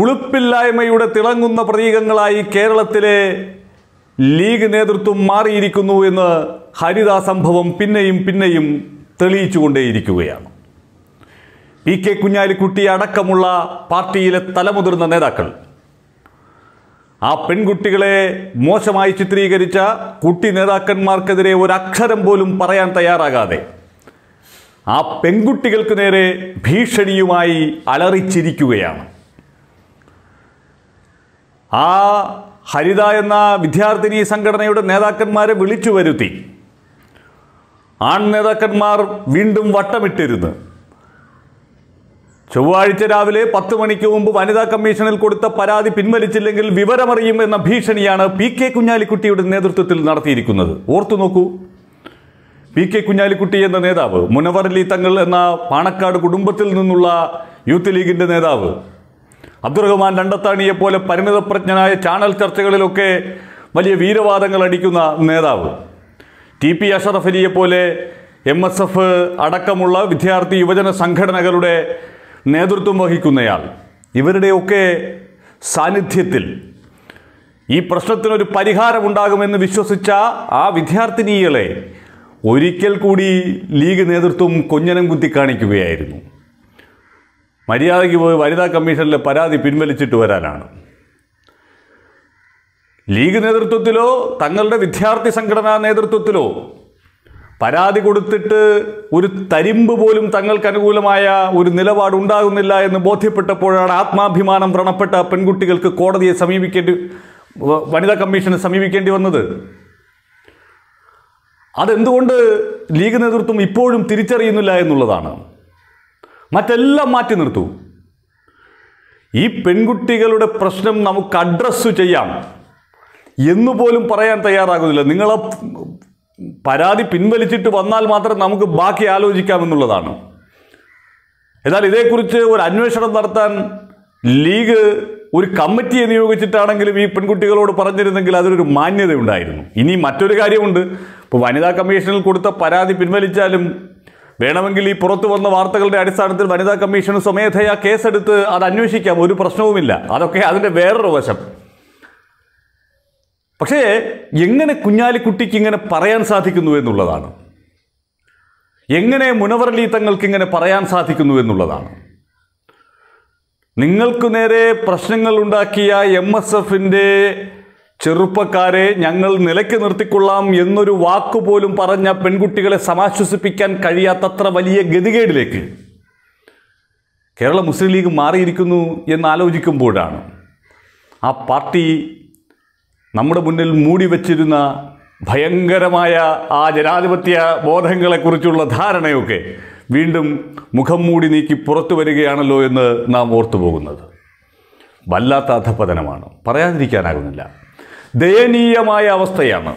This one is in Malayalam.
ഉളുപ്പില്ലായ്മയുടെ തിളങ്ങുന്ന പ്രതീകങ്ങളായി കേരളത്തിലെ ലീഗ് നേതൃത്വം മാറിയിരിക്കുന്നു എന്ന് ഹരിതാ സംഭവം പിന്നെയും പിന്നെയും തെളിയിച്ചുകൊണ്ടേയിരിക്കുകയാണ് പി കെ കുഞ്ഞാലിക്കുട്ടി അടക്കമുള്ള പാർട്ടിയിലെ തലമുതിർന്ന നേതാക്കൾ ആ പെൺകുട്ടികളെ മോശമായി ചിത്രീകരിച്ച കുട്ടി നേതാക്കന്മാർക്കെതിരെ ഒരക്ഷരം പോലും പറയാൻ തയ്യാറാകാതെ ആ പെൺകുട്ടികൾക്ക് നേരെ ഭീഷണിയുമായി അലറിച്ചിരിക്കുകയാണ് ആ ഹരിത എന്ന വിദ്യാർത്ഥിനി സംഘടനയുടെ നേതാക്കന്മാരെ വിളിച്ചു വരുത്തി ആൺ നേതാക്കന്മാർ വീണ്ടും വട്ടമിട്ടിരുന്ന് ചൊവ്വാഴ്ച രാവിലെ പത്ത് മണിക്ക് മുമ്പ് വനിതാ കമ്മീഷനിൽ കൊടുത്ത പരാതി പിൻവലിച്ചില്ലെങ്കിൽ വിവരമറിയും എന്ന ഭീഷണിയാണ് പി കെ കുഞ്ഞാലിക്കുട്ടിയുടെ നേതൃത്വത്തിൽ നടത്തിയിരിക്കുന്നത് ഓർത്തു നോക്കൂ പി കെ കുഞ്ഞാലിക്കുട്ടി എന്ന നേതാവ് മുനവറലി തങ്ങൾ എന്ന പാണക്കാട് കുടുംബത്തിൽ നിന്നുള്ള യൂത്ത് ലീഗിൻ്റെ നേതാവ് അബ്ദുറഹ്മാൻ രണ്ടത്താണിയെ പോലെ പരിണിതപ്രജ്ഞനായ ചാനൽ ചർച്ചകളിലൊക്കെ വലിയ വീരവാദങ്ങൾ അടിക്കുന്ന നേതാവ് ടി പി അഷറഫലിയെ പോലെ എം എസ് എഫ് അടക്കമുള്ള വിദ്യാർത്ഥി യുവജന സംഘടനകളുടെ നേതൃത്വം വഹിക്കുന്നയാൾ ഇവരുടെയൊക്കെ സാന്നിധ്യത്തിൽ ഈ പ്രശ്നത്തിനൊരു പരിഹാരമുണ്ടാകുമെന്ന് വിശ്വസിച്ച ആ വിദ്യാർത്ഥിനികളെ ഒരിക്കൽ കൂടി ലീഗ് നേതൃത്വം കൊഞ്ഞനം കുത്തി കാണിക്കുകയായിരുന്നു മര്യാദയ്ക്ക് പോയി വനിതാ കമ്മീഷനിൽ പരാതി പിൻവലിച്ചിട്ട് വരാനാണ് ലീഗ് നേതൃത്വത്തിലോ തങ്ങളുടെ വിദ്യാർത്ഥി സംഘടനാ നേതൃത്വത്തിലോ പരാതി കൊടുത്തിട്ട് ഒരു തരിമ്പ് പോലും തങ്ങൾക്ക് അനുകൂലമായ ഒരു നിലപാട് ഉണ്ടാകുന്നില്ല എന്ന് ബോധ്യപ്പെട്ടപ്പോഴാണ് ആത്മാഭിമാനം വ്രണപ്പെട്ട പെൺകുട്ടികൾക്ക് കോടതിയെ സമീപിക്കേണ്ടി വനിതാ കമ്മീഷനെ സമീപിക്കേണ്ടി വന്നത് അതെന്തുകൊണ്ട് ലീഗ് നേതൃത്വം ഇപ്പോഴും തിരിച്ചറിയുന്നില്ല എന്നുള്ളതാണ് മറ്റെല്ലാം മാറ്റി നിർത്തൂ ഈ പെൺകുട്ടികളുടെ പ്രശ്നം നമുക്ക് അഡ്രസ്സ് ചെയ്യാം എന്ന് പോലും പറയാൻ തയ്യാറാകുന്നില്ല നിങ്ങളെ പരാതി പിൻവലിച്ചിട്ട് വന്നാൽ മാത്രം നമുക്ക് ബാക്കി ആലോചിക്കാമെന്നുള്ളതാണ് എന്നാൽ ഇതേക്കുറിച്ച് ഒരു അന്വേഷണം നടത്താൻ ലീഗ് ഒരു കമ്മിറ്റിയെ നിയോഗിച്ചിട്ടാണെങ്കിലും ഈ പെൺകുട്ടികളോട് പറഞ്ഞിരുന്നെങ്കിൽ അതിനൊരു മാന്യതയുണ്ടായിരുന്നു ഇനി മറ്റൊരു കാര്യമുണ്ട് ഇപ്പോൾ വനിതാ കമ്മീഷനിൽ കൊടുത്ത പരാതി പിൻവലിച്ചാലും വേണമെങ്കിൽ ഈ പുറത്തു വന്ന വാർത്തകളുടെ അടിസ്ഥാനത്തിൽ വനിതാ കമ്മീഷൻ സ്വമേധയാ കേസെടുത്ത് അത് അന്വേഷിക്കാം ഒരു പ്രശ്നവുമില്ല അതൊക്കെ അതിൻ്റെ വേറൊരു വശം പക്ഷേ എങ്ങനെ കുഞ്ഞാലിക്കുട്ടിക്ക് ഇങ്ങനെ പറയാൻ സാധിക്കുന്നു എന്നുള്ളതാണ് എങ്ങനെ മുനവറലി തങ്ങൾക്ക് ഇങ്ങനെ പറയാൻ സാധിക്കുന്നു എന്നുള്ളതാണ് നിങ്ങൾക്ക് നേരെ പ്രശ്നങ്ങൾ ഉണ്ടാക്കിയ എം എസ് എഫിൻ്റെ ചെറുപ്പക്കാരെ ഞങ്ങൾ നിലയ്ക്ക് നിർത്തിക്കൊള്ളാം എന്നൊരു വാക്കുപോലും പറഞ്ഞ പെൺകുട്ടികളെ സമാശ്വസിപ്പിക്കാൻ കഴിയാത്തത്ര വലിയ ഗതികേടിലേക്ക് കേരള മുസ്ലിം ലീഗ് മാറിയിരിക്കുന്നു എന്നാലോചിക്കുമ്പോഴാണ് ആ പാർട്ടി നമ്മുടെ മുന്നിൽ മൂടി വച്ചിരുന്ന ഭയങ്കരമായ ആ ജനാധിപത്യ ബോധങ്ങളെക്കുറിച്ചുള്ള ധാരണയൊക്കെ വീണ്ടും മുഖം മൂടി നീക്കി പുറത്തു വരികയാണല്ലോ എന്ന് നാം ഓർത്തു പോകുന്നത് വല്ലാത്ത അധപതനമാണ് പറയാതിരിക്കാനാകുന്നില്ല ദയനീയമായ അവസ്ഥയാണ്